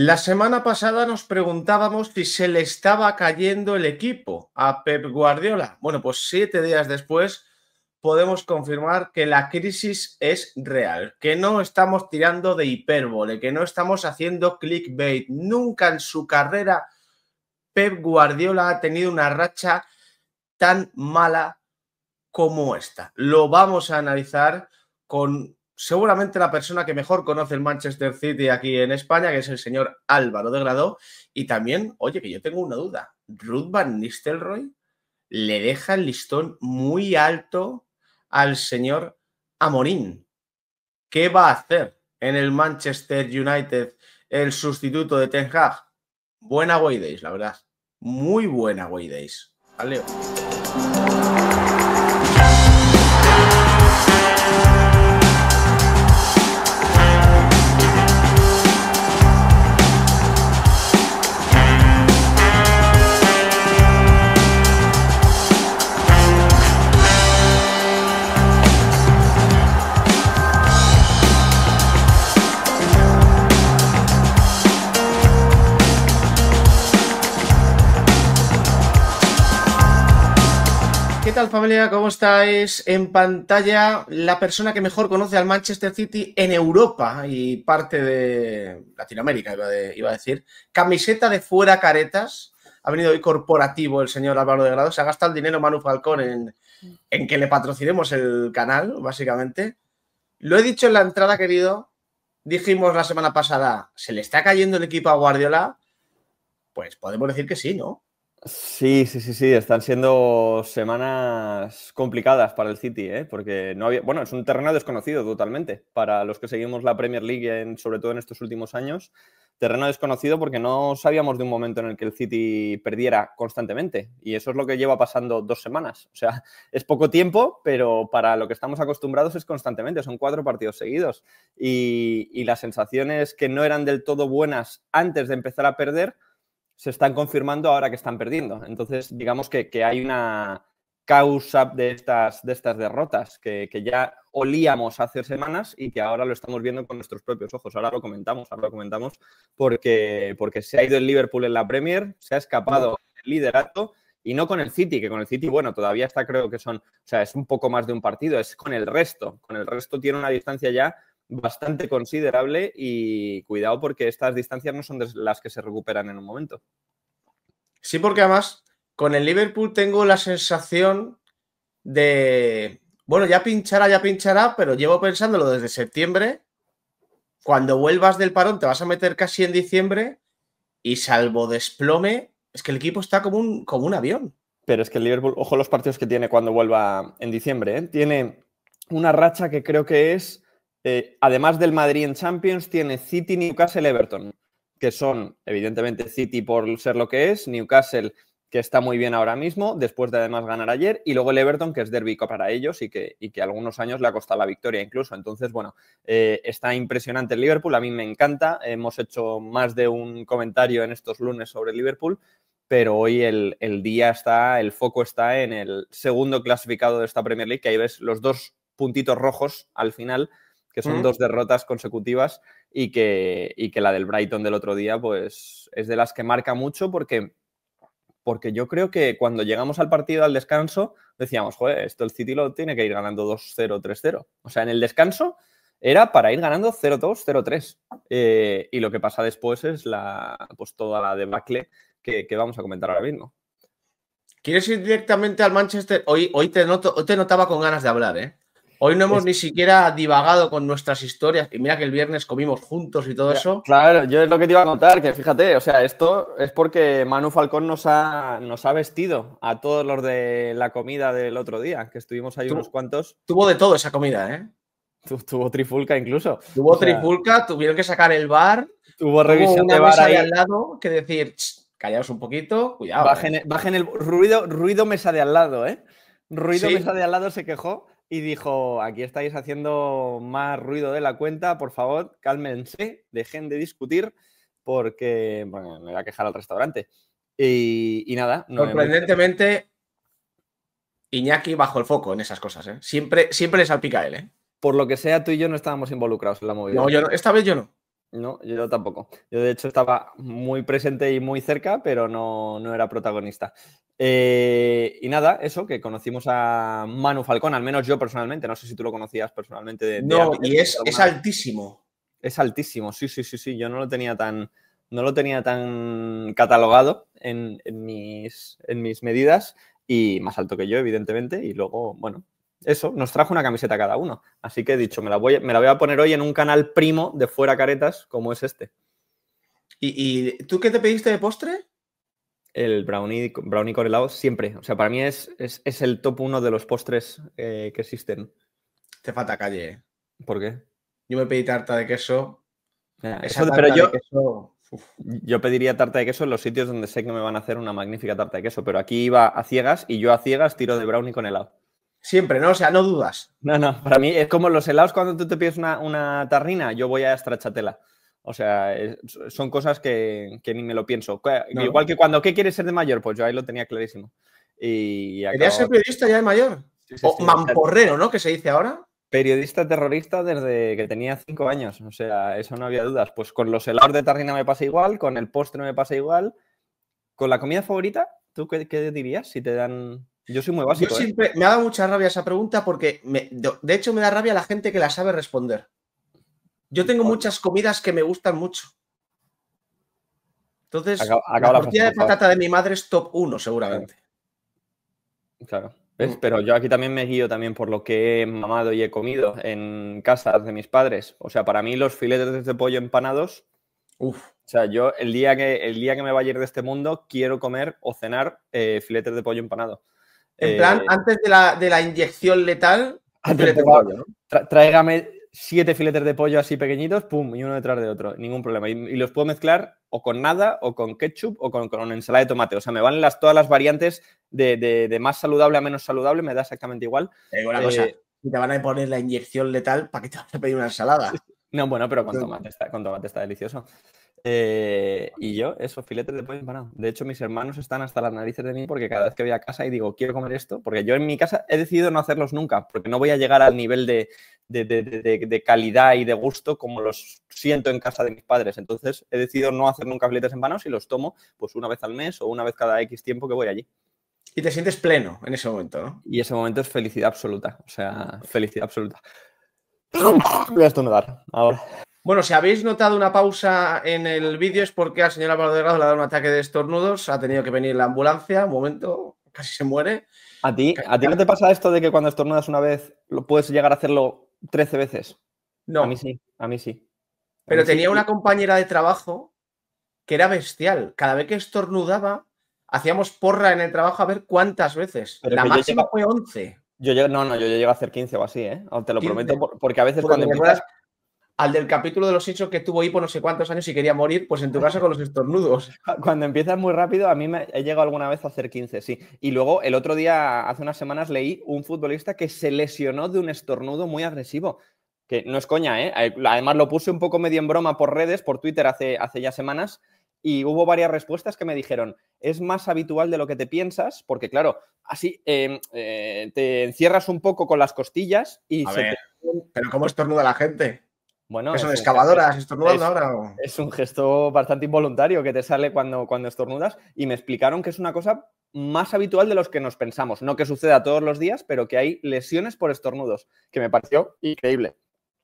La semana pasada nos preguntábamos si se le estaba cayendo el equipo a Pep Guardiola. Bueno, pues siete días después podemos confirmar que la crisis es real, que no estamos tirando de hipérbole, que no estamos haciendo clickbait. Nunca en su carrera Pep Guardiola ha tenido una racha tan mala como esta. Lo vamos a analizar con seguramente la persona que mejor conoce el Manchester City aquí en España, que es el señor Álvaro de Grado. Y también, oye, que yo tengo una duda. Ruth Van Nistelrooy le deja el listón muy alto al señor Amorín. ¿Qué va a hacer en el Manchester United el sustituto de Ten Hag? Buena way la verdad. Muy buena way days. Vale. tal familia? ¿Cómo estáis? En pantalla la persona que mejor conoce al Manchester City en Europa y parte de Latinoamérica, iba, a decir. Camiseta de fuera caretas. Ha venido hoy corporativo el señor Álvaro de Grado. Se ha gastado el dinero Manu Falcón en, en que le patrocinemos el canal, básicamente. Lo he dicho en la entrada, querido. Dijimos la semana pasada, ¿se le está cayendo el equipo a Guardiola? Pues podemos decir que sí, ¿no? Sí, sí, sí, sí, están siendo semanas complicadas para el City, ¿eh? porque no había, bueno, es un terreno desconocido totalmente para los que seguimos la Premier League, sobre todo en estos últimos años, terreno desconocido porque no sabíamos de un momento en el que el City perdiera constantemente y eso es lo que lleva pasando dos semanas, o sea, es poco tiempo, pero para lo que estamos acostumbrados es constantemente, son cuatro partidos seguidos y las sensaciones que no eran del todo buenas antes de empezar a perder se están confirmando ahora que están perdiendo. Entonces, digamos que, hay una causa de estas, de estas derrotas que, ya olíamos hace semanas y que ahora lo estamos viendo con nuestros propios ojos. Ahora lo comentamos, ahora lo comentamos porque, porque se ha ido el Liverpool en la Premier, se ha escapado el liderato y no con el City, que con el City, bueno, todavía está creo que son, o sea, es un poco más de un partido, es con el resto, con el resto tiene una distancia ya bastante considerable y cuidado porque estas distancias no son las que se recuperan en un momento. Sí, porque además con el Liverpool tengo la sensación de, bueno, ya pinchará, ya pinchará, pero llevo pensándolo desde septiembre. Cuando vuelvas del parón te vas a meter casi en diciembre y salvo desplome, es que el equipo está como un, como un avión. Pero es que el Liverpool, ojo los partidos que tiene cuando vuelva en diciembre, ¿eh? tiene una racha que creo que es eh, además del Madrid en Champions, tiene City, Newcastle, Everton, que son, evidentemente, City por ser lo que es, Newcastle, que está muy bien ahora mismo, después de además ganar ayer, y luego el Everton, que es derbico para ellos y que, que algunos años le ha costado la victoria incluso. Entonces, bueno, eh, está impresionante el Liverpool, a mí me encanta, hemos hecho más de un comentario en estos lunes sobre el Liverpool, pero hoy el, el, día está, el foco está en el segundo clasificado de esta Premier League, que ahí ves los dos puntitos rojos al final que son dos derrotas consecutivas y que, que la del Brighton del otro día, pues es de las que marca mucho porque, porque yo creo que cuando llegamos al partido, al descanso, decíamos, joder, esto el City lo tiene que ir ganando 2-0, 3-0. O sea, en el descanso era para ir ganando 0-2, 0-3. Eh, y lo que pasa después es la, pues toda la debacle que, que vamos a comentar ahora mismo. ¿Quieres ir directamente al Manchester? Hoy, hoy, te noto, hoy te notaba con ganas de hablar, ¿eh? Hoy no hemos ni siquiera divagado con nuestras historias. Y mira que el viernes comimos juntos y todo eso. Claro, yo es lo que te iba a contar, que fíjate, o sea, esto es porque Manu Falcón nos ha, nos ha vestido a todos los de la comida del otro día, que estuvimos ahí unos cuantos. Tuvo de todo esa comida, ¿eh? tuvo trifulca incluso. Tuvo trifulca, tuvieron que sacar el bar. Tuvo revisión de bar ahí al lado que decir, callaos un poquito, cuidado. ¿eh? Bajen, el ruido, ruido mesa de al lado, ¿eh? Ruido mesa de al lado se quejó y dijo, aquí estáis haciendo más ruido de la cuenta, por favor, cálmense, dejen de discutir, porque me voy a quejar al restaurante. Y, nada. Sorprendentemente, Iñaki bajo el foco en esas cosas, ¿eh? Siempre, siempre le salpica él, ¿eh? Por lo que sea, tú y yo no estábamos involucrados en la movida. yo no, esta vez yo no. No, yo tampoco. Yo de hecho estaba muy presente y muy cerca, pero no, no era protagonista. Eh, y nada, eso, que conocimos a Manu Falcón, al menos yo personalmente, no sé si tú lo conocías personalmente. no, y es, es altísimo. Es altísimo, sí, sí, sí, sí, yo no lo tenía tan, no lo tenía tan catalogado en, en mis, en mis medidas y más alto que yo, evidentemente, y luego, bueno, eso, nos trajo una camiseta cada uno. Así que he dicho, me la voy, a poner hoy en un canal primo de fuera caretas como es este. ¿Y, tú qué te pediste de postre? El brownie, brownie con helado siempre. O sea, para mí es, el top uno de los postres eh, que existen. Te falta calle. Eh. ¿Por qué? Yo me pedí tarta de queso. eso, pero yo, de queso... Yo pediría tarta de queso en los sitios donde sé que me van a hacer una magnífica tarta de queso, pero aquí iba a ciegas y yo a ciegas tiro de brownie con helado. Siempre, ¿no? O sea, no dudas. No, no, para mí es como los helados cuando tú te pides una, tarrina, yo voy a Estrachatela. O sea, son cosas que, que, ni me lo pienso. Igual que cuando, ¿qué quieres ser de mayor? Pues yo ahí lo tenía clarísimo. Y ¿Querías ser periodista ya de mayor? o mamporrero, ¿no? Que se dice ahora. Periodista terrorista desde que tenía cinco años. O sea, eso no había dudas. Pues con los helados de tarrina me pasa igual, con el postre me pasa igual. ¿Con la comida favorita? ¿Tú qué dirías si te dan yo soy muy básico. ¿eh? siempre, Me da mucha rabia esa pregunta porque, de hecho, me da rabia la gente que la sabe responder. Yo tengo muchas comidas que me gustan mucho. Entonces, la, de patata de mi madre es top 1, seguramente. Claro. Mm. Pero yo aquí también me guío también por lo que he mamado y he comido en casa de mis padres. O sea, para mí los filetes de pollo empanados. Uf. O sea, yo el día que, el día que me vaya a ir de este mundo quiero comer o cenar eh, filetes de pollo empanado. En eh, plan, antes de la, inyección letal, antes de ¿no? tráigame siete filetes de pollo así pequeñitos, pum, y uno detrás de otro, ningún problema. Y, los puedo mezclar o con nada, o con ketchup, o con, con ensalada de tomate. O sea, me van las, todas las variantes de, más saludable a menos saludable, me da exactamente igual. Y eh, cosa, eh, si te van a poner la inyección letal, ¿para que te vas a pedir una ensalada? No, bueno, pero con tomate está, con tomate está delicioso. Eh, y yo, esos filetes de pollo empanado. De hecho, mis hermanos están hasta las narices de mí porque cada vez que voy a casa y digo, quiero comer esto, porque yo en mi casa he decidido no hacerlos nunca, porque no voy a llegar al nivel de, calidad y de gusto como los siento en casa de mis padres. Entonces, he decidido no hacer nunca filetes empanados y los tomo pues una vez al mes o una vez cada X tiempo que voy allí. Y te sientes pleno en ese momento, ¿no? Y ese momento es felicidad absoluta, o sea, felicidad absoluta. Voy a estornudar ahora. Bueno, si habéis notado una pausa en el vídeo es porque al señor Álvaro Delgado le ha dado un ataque de estornudos, ha tenido que venir la ambulancia, un momento, casi se muere. ¿A ti, ¿A ti no te pasa esto de que cuando estornudas una vez lo puedes llegar a hacerlo 13 veces? No. A mí sí, a mí sí. Pero tenía una compañera de trabajo que era bestial. Cada vez que estornudaba, hacíamos porra en el trabajo a ver cuántas veces. la máxima fue 11. Yo, no, no, yo, llego a hacer 15 o así, ¿eh? Te lo prometo, porque a veces cuando empiezas al del capítulo de los hechos que tuvo por no sé cuántos años y quería morir, pues en tu casa con los estornudos. Cuando empiezas muy rápido, a mí me he llegado alguna vez a hacer 15, sí. Y luego el otro día, hace unas semanas, leí un futbolista que se lesionó de un estornudo muy agresivo. Que no es coña, ¿eh? Además lo puse un poco medio en broma por redes, por Twitter hace, ya semanas, y hubo varias respuestas que me dijeron, es más habitual de lo que te piensas, porque claro, así em, eh, te encierras un poco con las costillas y... se Pero ¿cómo estornuda la gente? Bueno, son es excavadoras ahora? Es un gesto bastante involuntario que te sale cuando, cuando estornudas y me explicaron que es una cosa más habitual de los que nos pensamos. No que suceda todos los días, pero que hay lesiones por estornudos, que me pareció increíble.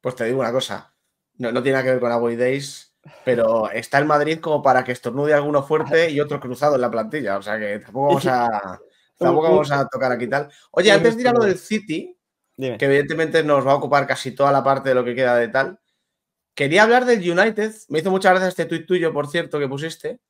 Pues te digo una cosa, no, tiene nada que ver con Away Days, pero está el Madrid como para que estornude alguno fuerte y otro cruzado en la plantilla. O sea que tampoco vamos a, tocar aquí tal. Oye, antes de ir a lo del City, que evidentemente nos va a ocupar casi toda la parte de lo que queda de tal. Quería hablar del United. Me hizo muchas gracias este tuit tuyo, por cierto, que pusiste.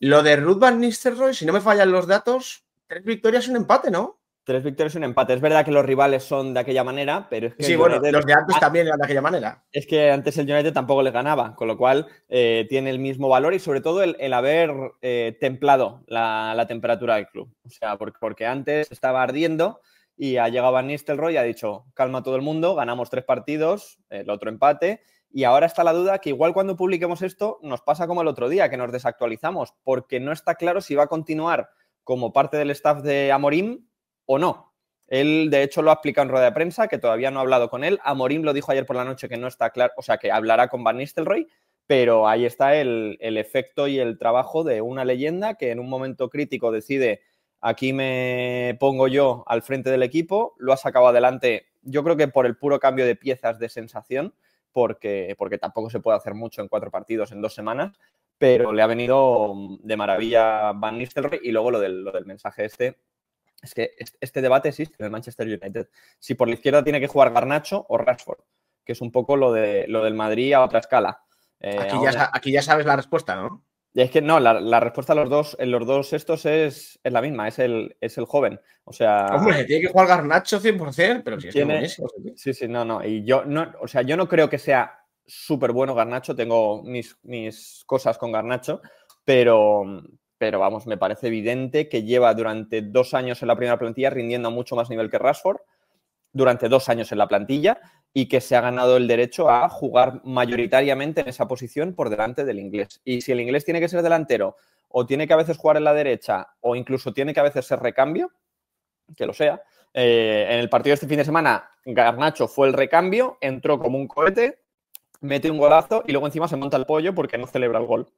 Lo de Ruth Van Nistelrooy, si no me fallan los datos, tres victorias y un empate, ¿no? Tres victorias y un empate. Es verdad que los rivales son de aquella manera, pero es que. Sí, bueno, los de antes también eran de aquella manera. Es que antes el United tampoco les ganaba, con lo cual eh, tiene el mismo valor y sobre todo el, haber eh, templado la, temperatura del club. O sea, porque, porque antes estaba ardiendo y ha llegado Van Nistelrooy y ha dicho: calma todo el mundo, ganamos tres partidos, el otro empate y ahora está la duda que igual cuando publiquemos esto nos pasa como el otro día, que nos desactualizamos, porque no está claro si va a continuar como parte del staff de Amorim o no. Él, de hecho, lo ha explicado en rueda de prensa, que todavía no ha hablado con él. Amorim lo dijo ayer por la noche que no está claro, o sea, que hablará con Van Nistelrooy, pero ahí está el, el efecto y el trabajo de una leyenda que en un momento crítico decide aquí me pongo yo al frente del equipo, lo ha sacado adelante, yo creo que por el puro cambio de piezas de sensación porque, porque tampoco se puede hacer mucho en cuatro partidos, en dos semanas, pero le ha venido mm, de maravilla Van Nistelrooy y luego lo del, lo del mensaje este es que este debate existe en el Manchester United. Si por la izquierda tiene que jugar Garnacho o Rashford, que es un poco lo, de, lo del Madrid a otra escala. Eh, aquí, ya, aquí, ya, sabes la respuesta, ¿no? Es que no, la, respuesta a los dos, en los dos estos es, la misma, es el, es el joven. O sea. Hombre, tiene que jugar Garnacho 100%, pero si es tiene, buenísimo. Sí, sí, no, no. Y yo no, o sea, yo no creo que sea súper bueno Garnacho, tengo mis, mis cosas con Garnacho, pero, pero vamos, me parece evidente que lleva durante dos años en la primera plantilla rindiendo a mucho más nivel que Rashford, durante dos años en la plantilla, y que se ha ganado el derecho a jugar mayoritariamente en esa posición por delante del inglés. Y si el inglés tiene que ser delantero o tiene que a veces jugar en la derecha o incluso tiene que a veces ser recambio, que lo sea, eh, en el partido de este fin de semana Garnacho fue el recambio, entró como un cohete, mete un golazo y luego encima se monta el pollo porque no celebra el gol.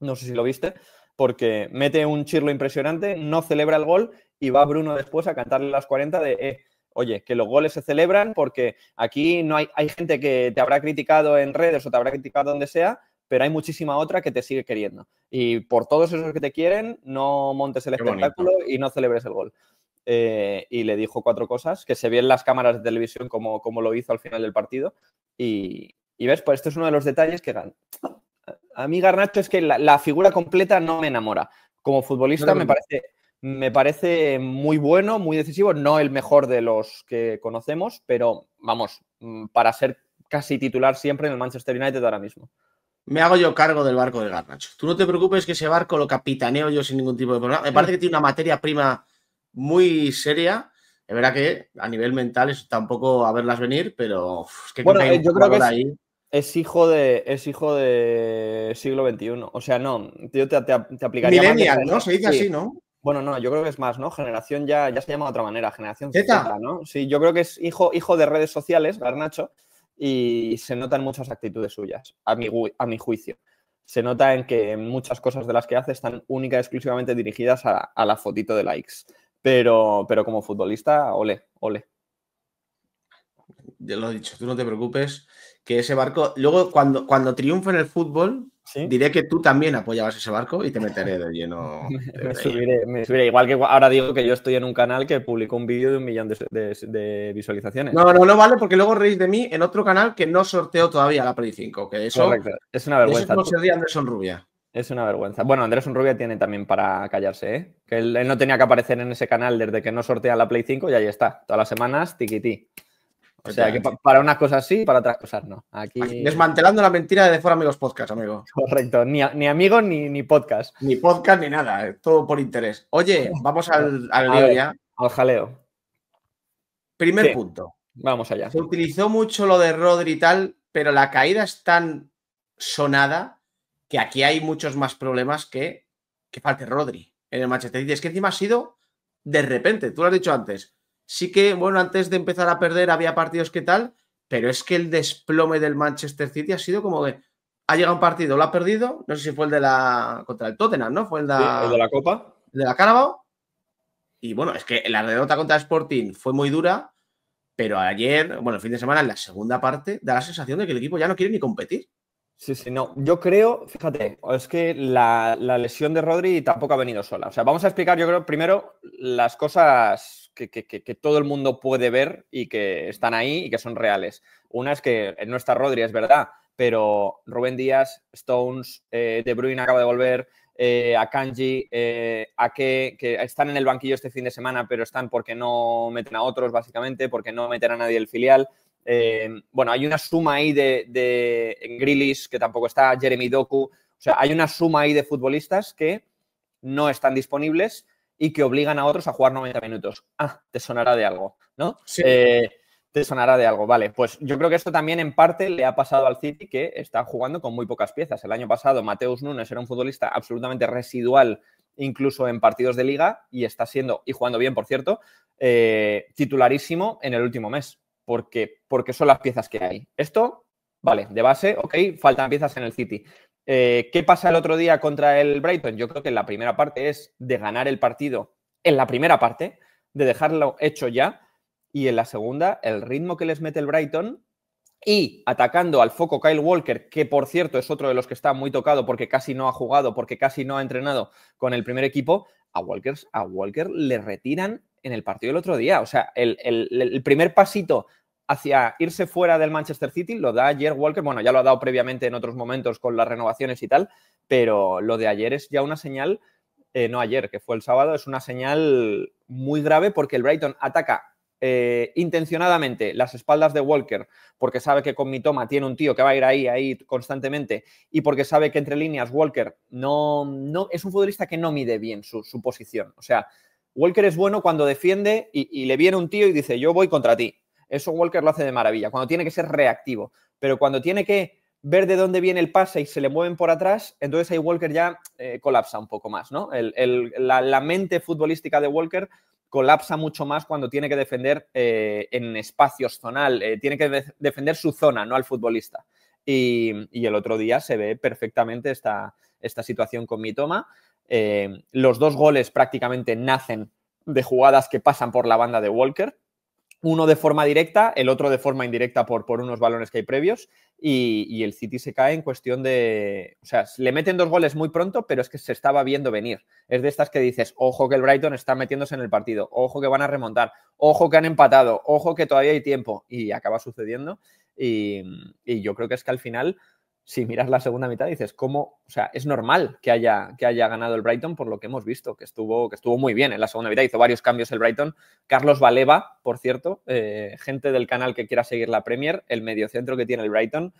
No sé si lo viste, porque mete un chirlo impresionante, no celebra el gol y va Bruno después a cantarle las 40 de... Eh, oye, que los goles se celebran porque aquí no hay, hay gente que te habrá criticado en redes o te habrá criticado donde sea, pero hay muchísima otra que te sigue queriendo. Y por todos esos que te quieren, no montes el espectáculo y no celebres el gol. Eh, y le dijo cuatro cosas, que se vio en las cámaras de televisión como, como lo hizo al final del partido. Y, ves, pues esto es uno de los detalles que ganan. A mí Garnacho es que la, figura completa no me enamora. Como futbolista me parece me parece muy bueno, muy decisivo, no el mejor de los que conocemos, pero vamos, mm, para ser casi titular siempre en el Manchester United ahora mismo. Me hago yo cargo del barco de Garnacho. Tú no te preocupes que ese barco lo capitaneo yo sin ningún tipo de problema. Me parece que tiene una materia prima muy seria. Es verdad que a nivel mental es tampoco a verlas venir, pero es que bueno, eh, yo creo que es, ahí. es, hijo de es hijo de siglo XXI. O sea, no, yo te, aplicaría. ¿no? Se dice así, ¿no? Bueno, no, yo creo que es más, ¿no? Generación ya, ya se llama de otra manera, generación Z, ¿no? Sí, yo creo que es hijo, hijo de redes sociales, Garnacho, y se notan muchas actitudes suyas, a mi, a mi juicio. Se nota en que muchas cosas de las que hace están única y exclusivamente dirigidas a, la fotito de likes. Pero, pero como futbolista, ole, ole. Ya lo he dicho, tú no te preocupes que ese barco, luego cuando, cuando triunfe en el fútbol, diré que tú también apoyabas ese barco y te meteré de lleno. me, subiré, igual que ahora digo que yo estoy en un canal que publicó un vídeo de un millón de, visualizaciones. No, no, no vale, porque luego reís de mí en otro canal que no sorteo todavía la Play 5, que eso es una vergüenza. es Rubia. Es una vergüenza. Bueno, Andrés Rubia tiene también para callarse, ¿eh? Que él, no tenía que aparecer en ese canal desde que no sortea la Play 5 y ahí está. Todas las semanas, tiquití. O sea, que para unas cosas sí, para otras cosas no. Aquí... desmantelando la mentira de, de Fuera Amigos Podcast, amigo. Correcto, ni, ni amigos ni, ni, podcast. Ni podcast ni nada, eh, todo por interés. Oye, vamos al, al lío ya. Al jaleo. Primer punto. Vamos allá. Se utilizó mucho lo de Rodri y tal, pero la caída es tan sonada que aquí hay muchos más problemas que que falte Rodri en el Manchester City. Es que encima ha sido de repente, tú lo has dicho antes, Sí que, bueno, antes de empezar a perder había partidos que tal, pero es que el desplome del Manchester City ha sido como de. Ha llegado un partido, lo ha perdido. No sé si fue el de la. contra el Tottenham, ¿no? Fue el de, la Copa. El de la Carabao. Y bueno, es que la derrota contra Sporting fue muy dura, pero ayer, bueno, el fin de semana, en la segunda parte, da la sensación de que el equipo ya no quiere ni competir. Sí, sí, no. Yo creo, fíjate, es que la, la lesión de Rodri tampoco ha venido sola. O sea, vamos a explicar, yo creo, primero las cosas que, todo el mundo puede ver y que están ahí y que son reales. Una es que eh, no está Rodri, es verdad, pero Rubén Díaz, Stones, eh, De Bruyne acaba de volver, eh, a Kanji, a que, están en el banquillo este fin de semana, pero están porque no meten a otros, básicamente, porque no meten a nadie el filial. bueno, hay una suma ahí de, de que tampoco está, Jeremy Doku. O sea, hay una suma ahí de futbolistas que no están disponibles y que obligan a otros a jugar 90 minutos. Ah, te sonará de algo, ¿no? Sí. Eh, te sonará de algo, vale. Pues yo creo que esto también en parte le ha pasado al City que está jugando con muy pocas piezas. El año pasado Mateus Nunes era un futbolista absolutamente residual incluso en partidos de liga y está siendo, y jugando bien por cierto, eh, titularísimo en el último mes, porque son las piezas que hay. Esto, vale, de base, ok, faltan piezas en el City, eh, ¿Qué pasa el otro día contra el Brighton? Yo creo que la primera parte es de ganar el partido en la primera parte, de dejarlo hecho ya, y en la segunda, el ritmo que les mete el Brighton y atacando al foco Kyle Walker, que por cierto es otro de los que está muy tocado porque casi no ha jugado, porque casi no ha entrenado con el primer equipo, a, a Walker le retiran en el partido del otro día. O sea, el primer pasito hacia irse fuera del Manchester City, lo da ayer Walker, bueno, ya lo ha dado previamente en otros momentos con las renovaciones y tal, pero lo de ayer es ya una señal, eh, no ayer, que fue el sábado, es una señal muy grave porque el Brighton ataca eh, intencionadamente las espaldas de Walker porque sabe que con mi toma tiene un tío que va a ir ahí, ahí constantemente y porque sabe que entre líneas Walker no, no es un futbolista que no mide bien su, posición, o sea, Walker es bueno cuando defiende y le viene un tío y dice yo voy contra ti eso Walker lo hace de maravilla, cuando tiene que ser reactivo. Pero cuando tiene que ver de dónde viene el pase y se le mueven por atrás, entonces ahí Walker ya eh, colapsa un poco más, ¿no? la, mente futbolística de Walker colapsa mucho más cuando tiene que defender eh, en espacios zonal, eh, tiene que defender su zona, no al futbolista. Y, el otro día se ve perfectamente esta, esta situación con mi toma. los dos goles prácticamente nacen de jugadas que pasan por la banda de Walker uno de forma directa, el otro de forma indirecta por, por unos balones que hay previos y, el City se cae en cuestión de... O sea, le meten dos goles muy pronto, pero es que se estaba viendo venir. Es de estas que dices, ojo que el Brighton está metiéndose en el partido, ojo que van a remontar, ojo que han empatado, ojo que todavía hay tiempo y acaba sucediendo. Y, y yo creo que es que al final si miras la segunda mitad dices, ¿cómo? O sea, es normal que haya, que haya ganado el Brighton por lo que hemos visto, que estuvo, que estuvo muy bien en la segunda mitad, hizo varios cambios el Brighton. Carlos Valeva, por cierto, eh, gente del canal que quiera seguir la Premier, el mediocentro que tiene el Brighton,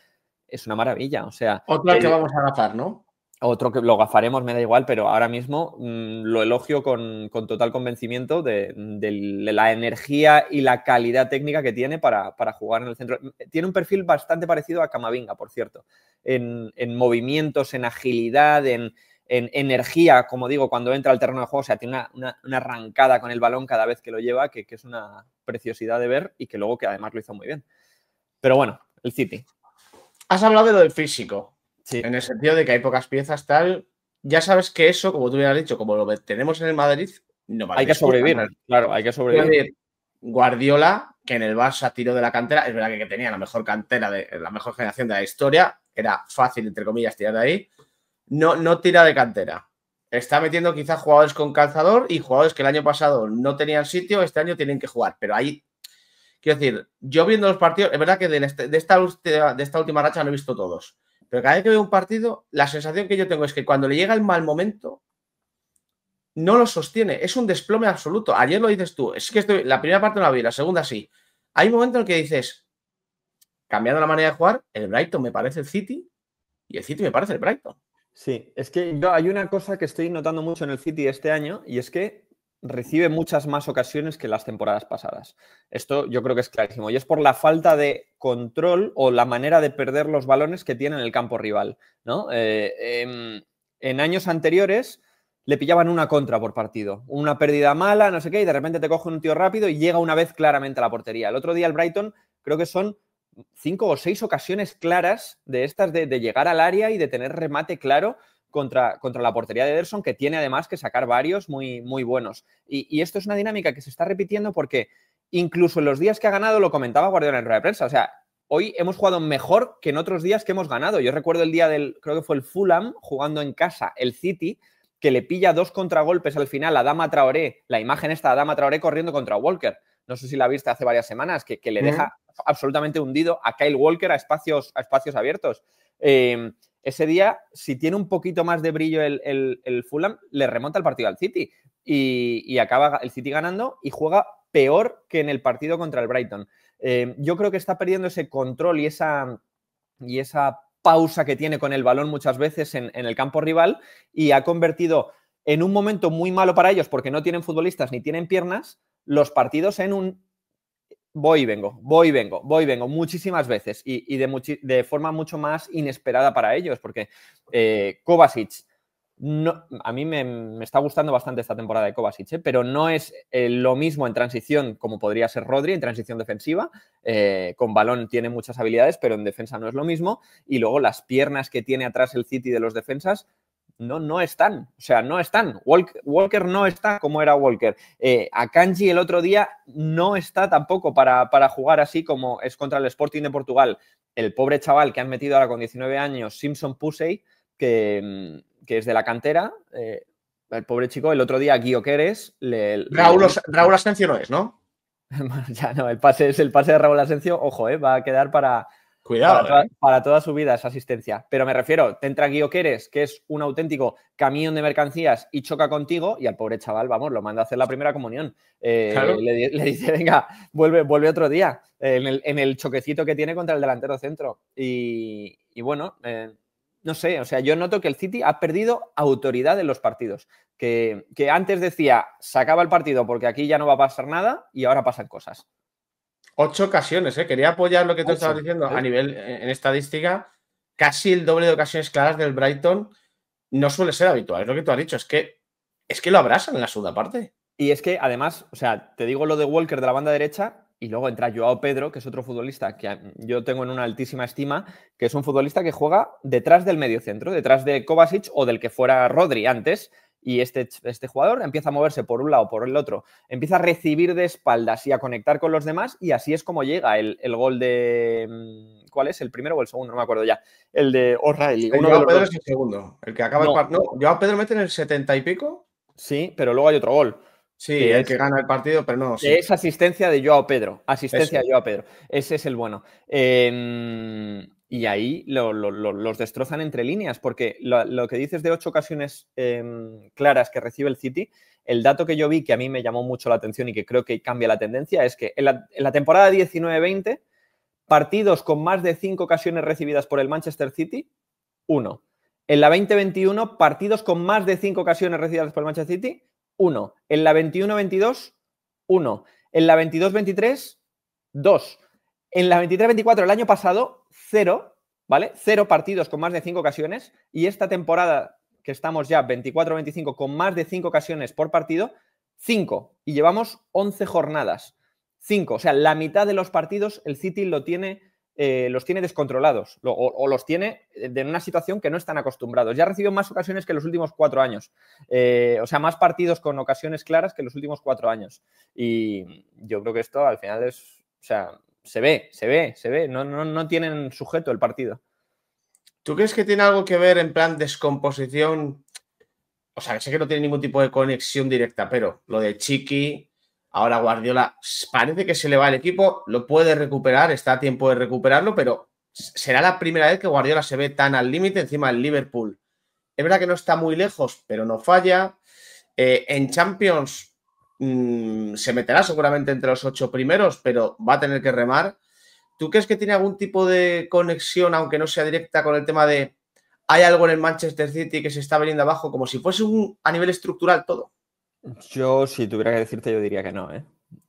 es una maravilla. O sea, otra que vamos a ¿no? Otro que lo gafaremos, me da igual, pero ahora mismo mm, lo elogio con, total convencimiento de, la energía y la calidad técnica que tiene para, jugar en el centro. Mm, tiene un perfil bastante parecido a Camavinga, por cierto, en, movimientos, en agilidad, en, energía, como digo, cuando entra al terreno de juego. O sea, tiene una, arrancada con el balón cada vez que lo lleva, que, es una preciosidad de ver y que luego que además lo hizo muy bien. Pero bueno, el City. Has hablado de lo del físico. En el sentido de que hay pocas piezas, tal. Ya sabes que eso, como tú bien has dicho, como lo tenemos en el Madrid, no vale. Hay que sobrevivir, claro, hay que sobrevivir. Guardiola, que en el Barça tiró de la cantera, es verdad que tenía la mejor cantera, de, la mejor generación de la historia, era fácil, entre comillas, tirar de ahí. No, no tira de cantera. Está metiendo quizás jugadores con calzador y jugadores que el año pasado no tenían sitio, este año tienen que jugar. Pero ahí, quiero decir, yo viendo los partidos, es verdad que de esta, de esta última racha no he visto todos pero cada vez que veo un partido, la sensación que yo tengo es que cuando le llega el mal momento, no lo sostiene. Es un desplome absoluto. Ayer lo dices tú. Es que la primera parte no la vi, la segunda sí. Hay un momento en el que dices, cambiando la manera de jugar, el Brighton me parece el City y el City me parece el Brighton. Sí, es que yo, hay una cosa que estoy notando mucho en el City este año y es que recibe muchas más ocasiones que las temporadas pasadas. Esto yo creo que es clarísimo. Y es por la falta de control o la manera de perder los balones que tiene en el campo rival. ¿no? Eh, em, en, años anteriores le pillaban una contra por partido, una pérdida mala, no sé qué, y de repente te coge un tío rápido y llega una vez claramente a la portería. El otro día el Brighton creo que son cinco o seis ocasiones claras de estas de, de llegar al área y de tener remate claro contra, contra la portería de Ederson, que tiene además que sacar varios muy, muy buenos. Y, esto es una dinámica que se está repitiendo porque incluso en los días que ha ganado, lo comentaba Guardiola en rueda de prensa, o sea, hoy hemos jugado mejor que en otros días que hemos ganado. Yo recuerdo el día del, creo que fue el Fulham, jugando en casa, el City, que le pilla dos contragolpes al final a Dama Traoré, la imagen esta de Dama Traoré corriendo contra Walker. No sé si la viste hace varias semanas, que, le deja absolutamente hundido a Kyle Walker a espacios, a espacios abiertos. Eh, ese día, si tiene un poquito más de brillo el, el, Fulham, le remonta el partido al City y, acaba el City ganando y juega peor que en el partido contra el Brighton. Eh, yo creo que está perdiendo ese control y esa, y esa pausa que tiene con el balón muchas veces en el campo rival y ha convertido en un momento muy malo para ellos porque no tienen futbolistas ni tienen piernas los partidos en un voy y vengo, voy y vengo, voy y vengo muchísimas veces y, de, de, forma mucho más inesperada para ellos, porque eh, Kovacic, no, a mí me, está gustando bastante esta temporada de Kovacic, ¿eh? pero no es eh, lo mismo en transición como podría ser Rodri en transición defensiva. Eh, con balón tiene muchas habilidades, pero en defensa no es lo mismo. Y luego las piernas que tiene atrás el City de los defensas no, no están. O sea, no están. Walker, no está como era Walker. Eh, a Kanji el otro día no está tampoco para, jugar así como es contra el Sporting de Portugal. El pobre chaval que han metido ahora con 19 años, Simpson Pusey, mm, que, es de la cantera. Eh, el pobre chico, el otro día Guio Queres. eres Raúl, Raúl Asensio no es, ¿no? ya no, el pase es el pase de Raúl Asencio. Ojo, eh, va a quedar para, Cuidado. Eh. Para, toda, su vida esa asistencia. Pero me refiero, te entra Queres, que es un auténtico camión de mercancías y choca contigo, y al pobre chaval, vamos, lo manda a hacer la primera comunión. Eh, le, dice, venga, vuelve, vuelve otro día, eh, en, el, choquecito que tiene contra el delantero centro. Y, bueno, no sé, o sea, yo noto que el City ha perdido autoridad en los partidos. Que, que antes decía, se acaba el partido porque aquí ya no va a pasar nada, y ahora pasan cosas. Ocho ocasiones, ¿eh? Quería apoyar lo que tú estabas diciendo a ¿eh? nivel eh, en estadística. Casi el doble de ocasiones claras del Brighton no suele ser habitual. Es lo que tú has dicho, es que, es que lo abrazan en la segunda parte. Y es que además, o sea, te digo lo de Walker de la banda derecha y luego entra Joao Pedro, que es otro futbolista que yo tengo en una altísima estima, que es un futbolista que juega detrás del medio centro, detrás de Kovacic o del que fuera Rodri antes, y este, este jugador empieza a moverse por un lado, por el otro, empieza a recibir de espaldas y a conectar con los demás y así es como llega el, gol de... Mm, ¿Cuál es? ¿El primero o el segundo? No me acuerdo ya. El de O'Reilly. El de Pedro es el segundo. El que acaba el partido. Joao Pedro mete en el setenta y pico. Sí, pero luego hay otro gol. Sí, el que gana el partido, pero no. Es asistencia de Joao Pedro. Asistencia de Joao Pedro. Ese es el bueno. Eh, y ahí los destrozan entre líneas, porque lo, que dices de ocho ocasiones em, claras que recibe el City, el dato que yo vi que a mí me llamó mucho la atención y que creo que cambia la tendencia es que en la, en la temporada 19-20, partidos con más de cinco ocasiones recibidas por el Manchester City, uno. En la 20-21, partidos con más de cinco ocasiones recibidas por el Manchester City, uno. En la 21-22, uno. En la 22-23, dos. En la 23-24 el año pasado, cero, ¿vale? Cero partidos con más de cinco ocasiones y esta temporada que estamos ya 24-25 con más de cinco ocasiones por partido, cinco y llevamos 11 jornadas. Cinco, o sea, la mitad de los partidos el City lo tiene, eh, los tiene descontrolados o, los tiene en eh, una situación que no están acostumbrados. Ya ha recibido más ocasiones que los últimos cuatro años, eh, o sea, más partidos con ocasiones claras que los últimos cuatro años. Y yo creo que esto al final es, o sea, se ve, se ve, se ve. No, no, tienen sujeto el partido. ¿Tú crees que tiene algo que ver en plan descomposición? O sea, sé que no tiene ningún tipo de conexión directa, pero lo de Chiqui, ahora Guardiola, parece que se le va el equipo, lo puede recuperar, está a tiempo de recuperarlo, pero será la primera vez que Guardiola se ve tan al límite encima del Liverpool. Es verdad que no está muy lejos, pero no falla. Eh, en Champions Mm, se meterá seguramente entre los ocho primeros, pero va a tener que remar. ¿Tú crees que tiene algún tipo de conexión, aunque no sea directa, con el tema de hay algo en el Manchester City que se está veniendo abajo, como si fuese un, a nivel estructural todo? Yo, si tuviera que decirte, yo diría que no, ¿eh?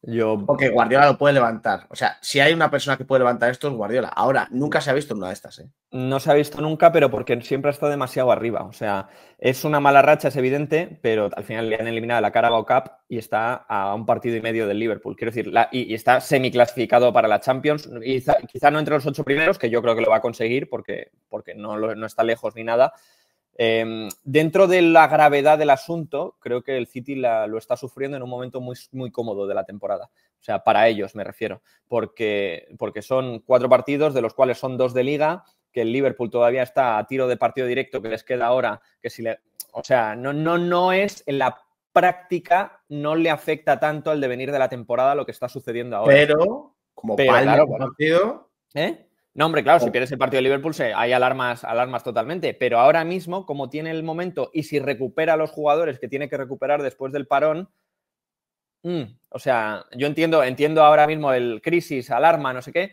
Yo... Porque Guardiola lo puede levantar. O sea, si hay una persona que puede levantar esto es Guardiola. Ahora, nunca se ha visto una de estas. ¿eh? No se ha visto nunca, pero porque siempre ha estado demasiado arriba. O sea, es una mala racha, es evidente, pero al final le han eliminado la Carabao Cup y está a un partido y medio del Liverpool. Quiero decir, y, está semi-clasificado para la Champions. Y quizá, no entre los ocho primeros, que yo creo que lo va a conseguir porque, porque no, no está lejos ni nada Em, dentro de la gravedad del asunto, creo que el City lo está sufriendo en un momento muy, muy cómodo de la temporada. O sea, para ellos me refiero, porque, porque son cuatro partidos, de los cuales son dos de liga, que el Liverpool todavía está a tiro de partido directo que les queda ahora, que si le, o sea, no, no, no es en la práctica, no le afecta tanto al devenir de la temporada lo que está sucediendo ahora. Pero, como Pero, partido, ¿Eh? No, hombre, claro, si pierdes el partido de Liverpool hay alarmas, alarmas totalmente, pero ahora mismo, como tiene el momento y si recupera a los jugadores que tiene que recuperar después del parón, mm, o sea, yo entiendo, entiendo ahora mismo el crisis, alarma, no sé qué,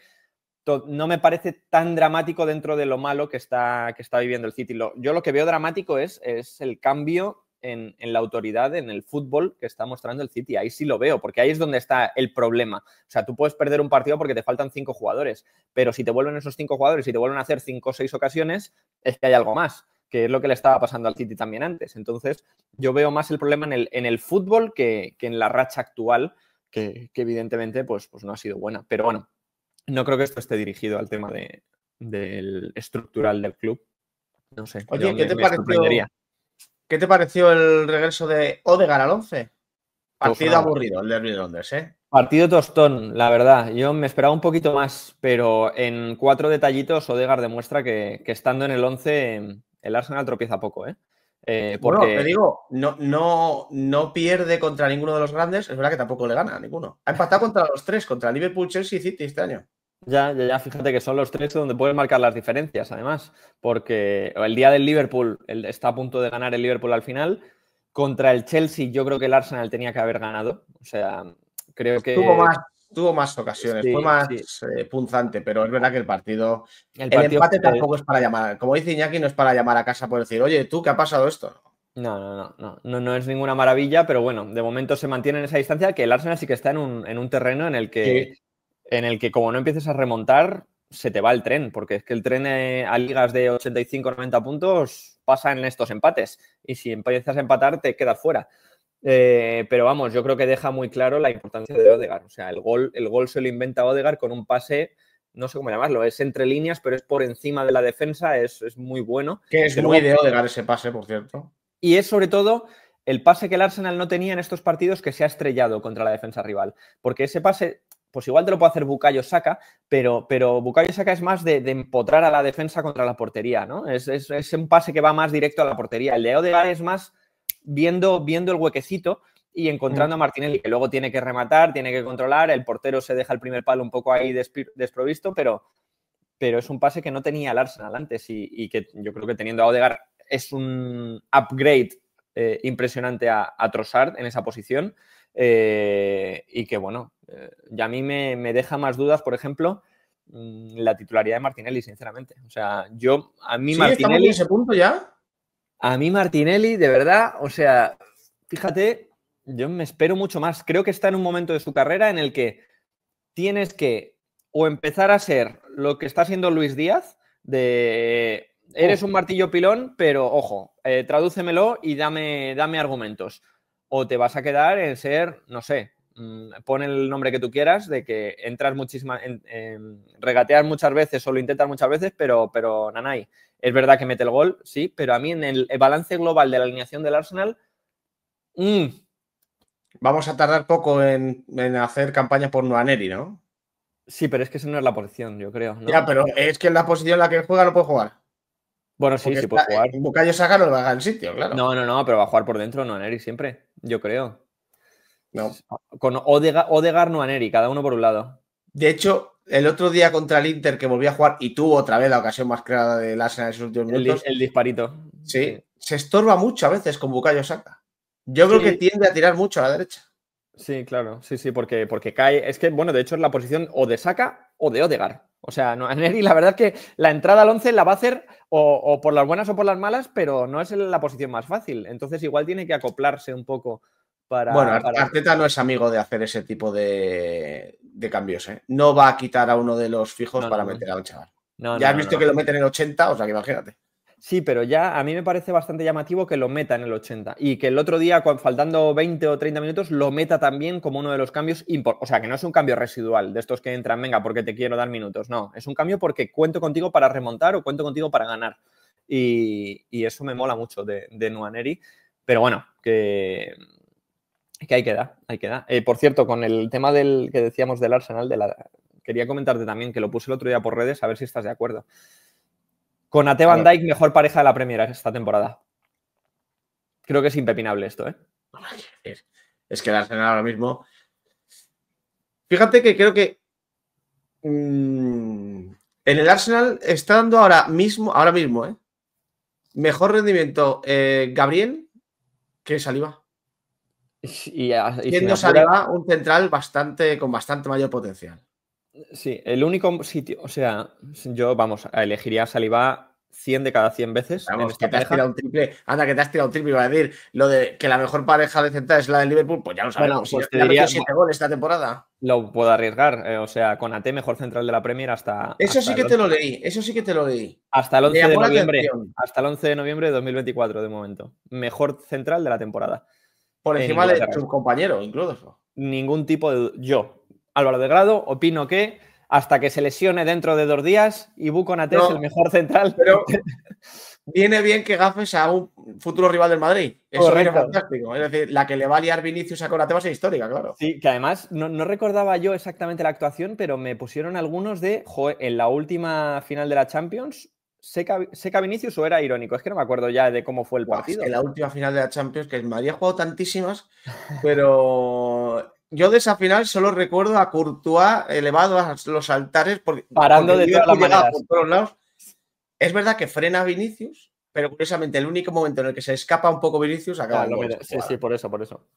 no me parece tan dramático dentro de lo malo que está, que está viviendo el City. yo lo que veo dramático es, es el cambio en, la autoridad, en el fútbol que está mostrando el City. Ahí sí lo veo, porque ahí es donde está el problema. O sea, tú puedes perder un partido porque te faltan cinco jugadores, pero si te vuelven esos cinco jugadores y te vuelven a hacer cinco o seis ocasiones, es que hay algo más que es lo que le estaba pasando al City también antes. Entonces, yo veo más el problema en el, en el fútbol que, en la racha actual, que, evidentemente pues, pues, no ha sido buena. Pero bueno, no creo que esto esté dirigido al tema de, del estructural del club. No sé. Oye, ¿qué te, pareció, ¿Qué te pareció el regreso de Odegar al 11? Partido aburrido, el de Londres, ¿eh? Partido tostón, la verdad. Yo me esperaba un poquito más, pero en cuatro detallitos Odegar demuestra que, estando en el 11 el Arsenal tropieza poco, ¿eh? eh porque... Bueno, te digo, no, no, no pierde contra ninguno de los grandes. Es verdad que tampoco le gana a ninguno. Ha empatado contra los tres, contra Liverpool, Chelsea y City este año. Ya, ya, fíjate que son los tres donde puedes marcar las diferencias, además, porque el día del Liverpool está a punto de ganar el Liverpool al final. Contra el Chelsea, yo creo que el Arsenal tenía que haber ganado. O sea, creo que. Tuvo más, tuvo más ocasiones, fue más eh, punzante, pero es verdad que el partido. El, empate tampoco es para llamar. Como dice Iñaki, no es para llamar a casa por decir, oye, tú, ¿qué ha pasado esto? No, no, no, no, no, no es ninguna maravilla, pero bueno, de momento se mantiene en esa distancia que el Arsenal sí que está en un, terreno en el que en el que como no empieces a remontar, se te va el tren, porque es que el tren eh, a ligas de 85-90 puntos pasa en estos empates, y si empiezas a empatar te quedas fuera. Eh, pero vamos, yo creo que deja muy claro la importancia de Odegar. O sea, el gol, el gol se lo inventa Odegar con un pase, no sé cómo llamarlo, es entre líneas, pero es por encima de la defensa, es, muy bueno. Que es muy de Odegar ese pase, por cierto. Y es sobre todo el pase que el Arsenal no tenía en estos partidos que se ha estrellado contra la defensa rival. Porque ese pase pues igual te lo puede hacer Bucayo Saca, pero, pero Bucayo Saca es más de, empotrar a la defensa contra la portería, ¿no? Es, un pase que va más directo a la portería. El de Odegaard es más viendo, viendo el huequecito y encontrando mm. a Martinelli, que luego tiene que rematar, tiene que controlar, el portero se deja el primer palo un poco ahí desprovisto, pero, pero es un pase que no tenía el Arsenal antes y, que yo creo que teniendo a Odegaard es un upgrade eh, impresionante a, a Trossard en esa posición eh, y que, bueno, eh, y a mí me, deja más dudas, por ejemplo, mm, la titularidad de Martinelli, sinceramente. O sea, yo, a mí Martinelli. En ese punto ya? A mí Martinelli, de verdad, o sea, fíjate, yo me espero mucho más. Creo que está en un momento de su carrera en el que tienes que o empezar a ser lo que está haciendo Luis Díaz, de eres oh. un martillo pilón, pero ojo, eh, tradúcemelo y dame, dame argumentos. O te vas a quedar en ser, no sé, Mm, pone el nombre que tú quieras, de que entras muchísimas, en, em, regateas muchas veces o lo intentas muchas veces, pero, pero Nanay, es verdad que mete el gol, sí, pero a mí en el balance global de la alineación del Arsenal... Mm. Vamos a tardar poco en, hacer campaña por Noaneri, ¿no? Sí, pero es que esa no es la posición, yo creo. Ya, pero es que en la posición en la que juega no puede jugar. Bueno, sí, sí puede jugar. Bucayo no va a sitio, claro. No, no, no, pero va a jugar por dentro Noaneri siempre, yo creo. Con Odegar Odegar no cada uno por un lado. De hecho, el otro día contra el Inter que volví a jugar y tuvo otra vez la ocasión más creada de Arsenal en esos últimos minutos. El, disparito. Sí, se estorba mucho a veces con Bucayo saca Yo creo que tiende a tirar mucho a la derecha. Sí, claro, sí, sí, porque, porque cae. Es que, bueno, de hecho es la posición o de saca o de Odegar. O sea, no, Neri, la verdad que la entrada al 11 la va a hacer o, por las buenas o por las malas, pero no es la posición más fácil. Entonces, igual tiene que acoplarse un poco bueno, Arteta no es amigo de hacer ese tipo de, cambios. ¿eh? No va a quitar a uno de los fijos para meter a un chaval. ya has visto que lo meten en 80, o sea que imagínate. Sí, pero ya a mí me parece bastante llamativo que lo meta en el 80 y que el otro día, faltando 20 o 30 minutos, lo meta también como uno de los cambios O sea, que no es un cambio residual de estos que entran, venga, porque te quiero dar minutos. No, es un cambio porque cuento contigo para remontar o cuento contigo para ganar. Y, eso me mola mucho de, de Nuaneri. Pero bueno, que, que ahí queda, hay que dar. Eh, por cierto, con el tema del que decíamos del Arsenal, de la, quería comentarte también que lo puse el otro día por redes, a ver si estás de acuerdo. Con Ate Van Dyke, mejor pareja de la Premier esta temporada. Creo que es impepinable esto, ¿eh? Es que el Arsenal ahora mismo. Fíjate que creo que. Mm, en el Arsenal está dando ahora mismo, ahora mismo, ¿eh? Mejor rendimiento eh, Gabriel que saliva? Y, Siendo ah, Saliba un central bastante, con bastante mayor potencial. Sí, el único sitio, o sea, yo, vamos, elegiría a Saliba 100 de cada 100 veces. que te has tirado un triple. Anda, que te has tirado un triple. va a decir lo de que la mejor pareja de central es la de Liverpool. Pues ya lo sabemos. esta temporada. Lo puedo arriesgar. Eh, o sea, con AT, mejor central de la Premier hasta. Eso sí que te lo leí. Eso sí que te lo leí. Hasta el de noviembre. Hasta el 11 de noviembre de 2024, de momento. Mejor central de la temporada. Por encima de sus compañeros, incluso. Ningún tipo de. Yo, Álvaro de opino que hasta que se lesione dentro de dos días, y Conate no, es el mejor central. Pero viene bien que gafes a un futuro rival del Madrid. Eso Correcto. fantástico. Es decir, la que le va a liar Vinicius a Conate va histórica, claro. Sí, que además no, recordaba yo exactamente la actuación, pero me pusieron algunos de, jo, en la última final de la Champions, Seca, Seca Vinicius o era irónico, es que no me acuerdo ya de cómo fue el partido. En la última final de la Champions, que me había jugado tantísimas, pero yo de esa final solo recuerdo a Courtois elevado a los altares porque parando de todas las por Es verdad que frena Vinicius, pero curiosamente el único momento en el que se escapa un poco Vinicius acaba. sí, sí, por eso, por eso.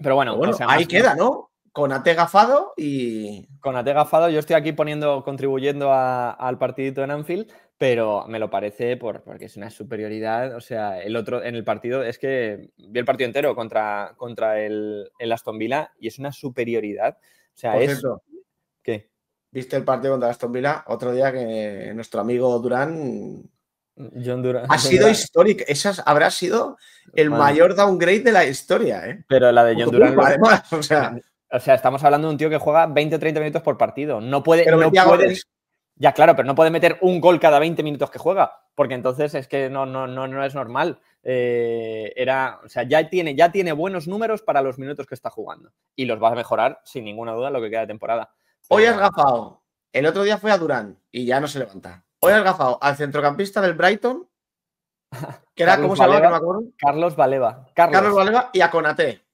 Pero bueno, bueno ahí queda, ¿no? Con Ate gafado y. Con Ate gafado, yo estoy aquí poniendo, contribuyendo al partidito en Anfield pero me lo parece por, porque es una superioridad. O sea, el otro en el partido es que vi el partido entero contra, contra el, Aston Villa y es una superioridad. O sea, es. ¿Qué? ¿Viste el partido contra Aston Villa? Otro día que nuestro amigo Durán. John Durán. Ha sido histórico. Esa habrá sido el mayor downgrade de la historia, ¿eh? Pero la de John Durán. o sea. O sea, estamos hablando de un tío que juega 20 o 30 minutos por partido. No puede. no ya, claro, pero no puede meter un gol cada 20 minutos que juega, porque entonces es que no, no, no, no es normal. Eh, era, o sea, ya tiene, ya tiene buenos números para los minutos que está jugando. Y los va a mejorar, sin ninguna duda, lo que queda de temporada. Hoy has gafado. El otro día fue a Durán y ya no se levanta. Hoy has gafado al centrocampista del Brighton, que era, Carlos Carlos Valeva. Carlos. Carlos Valeva y a Conate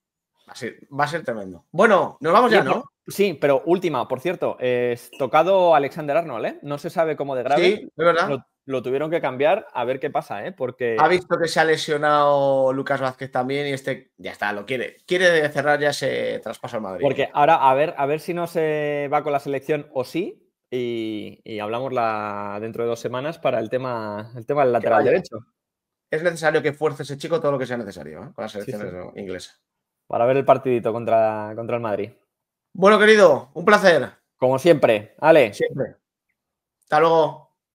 va a ser tremendo. Bueno, nos vamos ya, ¿no? Sí, pero última, por cierto, es tocado Alexander Arnold, ¿eh? No se sabe cómo de grave. Sí, verdad. Lo, tuvieron que cambiar a ver qué pasa, ¿eh? Porque. Ha visto que se ha lesionado Lucas Vázquez también y este ya está, lo quiere. Quiere cerrar ya ese traspaso al Madrid. Porque ahora a ver, a ver si no se va con la selección o sí. Y, hablamos la, dentro de dos semanas para el tema, el tema del lateral derecho. Es necesario que fuerce ese chico todo lo que sea necesario ¿eh? con la selección inglesa para ver el partidito contra, contra el Madrid. Bueno, querido, un placer. Como siempre, Ale. Siempre. Hasta luego.